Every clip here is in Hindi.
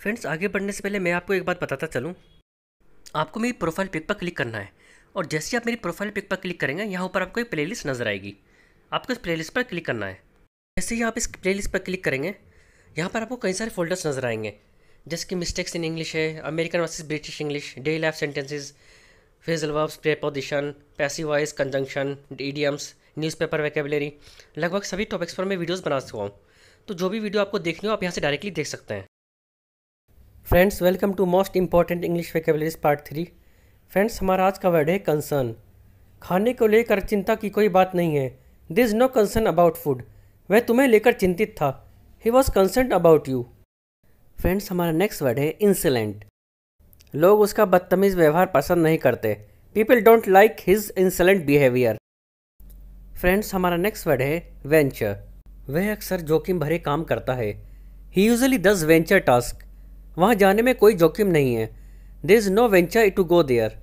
फ्रेंड्स आगे बढ़ने से पहले मैं आपको एक बात बताता चलूँ आपको मेरी प्रोफाइल पिक पर क्लिक करना है और जैसे आप मेरी प्रोफाइल पिक पर क्लिक करेंगे यहाँ ऊपर आपको एक प्लेलिस्ट नज़र आएगी आपको इस प्लेलिस्ट पर क्लिक करना है जैसे ही आप इस प्लेलिस्ट पर क्लिक करेंगे यहाँ पर आपको कई सारे फोल्डर्स नज़र आएंगे जैसे कि मिस्टेक्स इन इंग्लिश है American versus British English daily life sentences phrasal verbs preposition passive voice conjunction idioms newspaper vocabulary लगभग सभी टॉपिक्स पर मैं वीडियोस बना चुका हूँ तो जो भी वीडियो आपको देखनी हो आप यहाँ से डायरेक्टली देख सकते हैं friends welcome to most important English vocabularies part three friends हमारा आज का वर्ड है कंसर्न खाने को लेकर चिंता की कोई बात नहीं है there is no concern about food वह तुम्हें लेकर चिंतित था he was concern about you friends हमारा नेक्स्ट वर्ड है इंसलेंट लोग उसका बदतमीज़ व्यवहार पसंद नहीं करते people don't like his insolent behaviour friends हमारा नेक्स्ट वर्ड है वेंचर वह अक्सर जोखिम भरे काम करता है he usually does venture task वहां जाने में कोई जोखिम नहीं है there is no venture to go there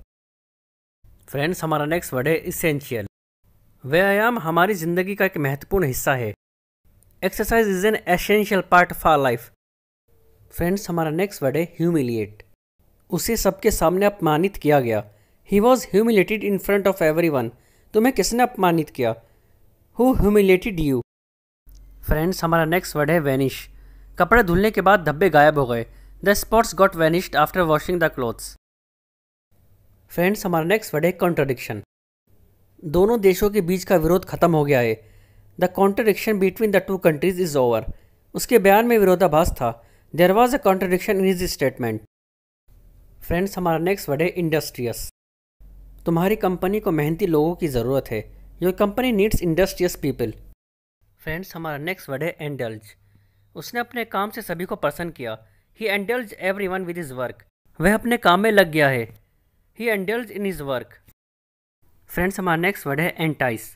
friends हमारा नेक्स्ट वर्ड है इसेंशियल व्यायाम हमारी ज़िंदगी का एक महत्वपूर्ण हिस्सा है exercise is an essential part of our life friends हमारा नेक्स्ट वर्ड है ह्यूमिलिएट उसे सबके सामने अपमानित किया गया he was humiliated in front of everyone तुम्हें किसने अपमानित किया हु ह्यूमिलेटेड यू फ्रेंड्स हमारा नेक्स्ट वर्ड है वेनिश कपड़े धुलने के बाद धब्बे गायब हो गए the spots got vanished after washing the clothes friends हमारा नेक्स्ट वर्ड है कॉन्ट्रडिक्शन दोनों देशों के बीच का विरोध खत्म हो गया है the contradiction between the two countries is over उसके बयान में विरोधाभास था there was a contradiction in his statement friends हमारा नेक्स्ट वर्ड है इंडस्ट्रियस तुम्हारी कंपनी को मेहनती लोगों की ज़रूरत है your company needs industrious people friends हमारा नेक्स्ट वर्ड है एंडल्ज उसने अपने काम से सभी को पसंद किया he indulge everyone with his work वह अपने काम में लग गया है he indulge in his work friends हमारा नेक्स्ट वर्ड है एंटाइस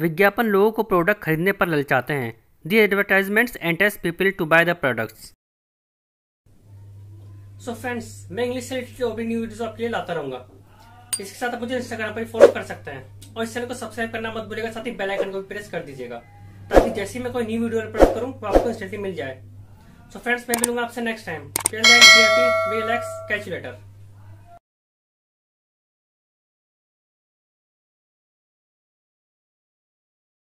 विज्ञापन लोगों को प्रोडक्ट खरीदने पर ललचाते हैं the advertisements entice people to buy the products so friends मैं इंग्लिश से रिलेटेड और भी न्यू वीडियोस आपके लिए लाता रहूंगा इसके साथ आप मुझे इंस्टाग्राम पर भी फॉलो कर सकते हैं और इस चैनल को सब्सक्राइब करना मत भूलिएगा साथ ही बेल आइकन को भी प्रेस कर दीजिएगा ताकि जैसे ही मैं कोई न्यू वीडियो अपलोड करूँ वो आपको इंस्टेंटली मिल जाए सो फ्रेंड्स मैं मिलूंगा आपसे next time till then be happy relax catch you letter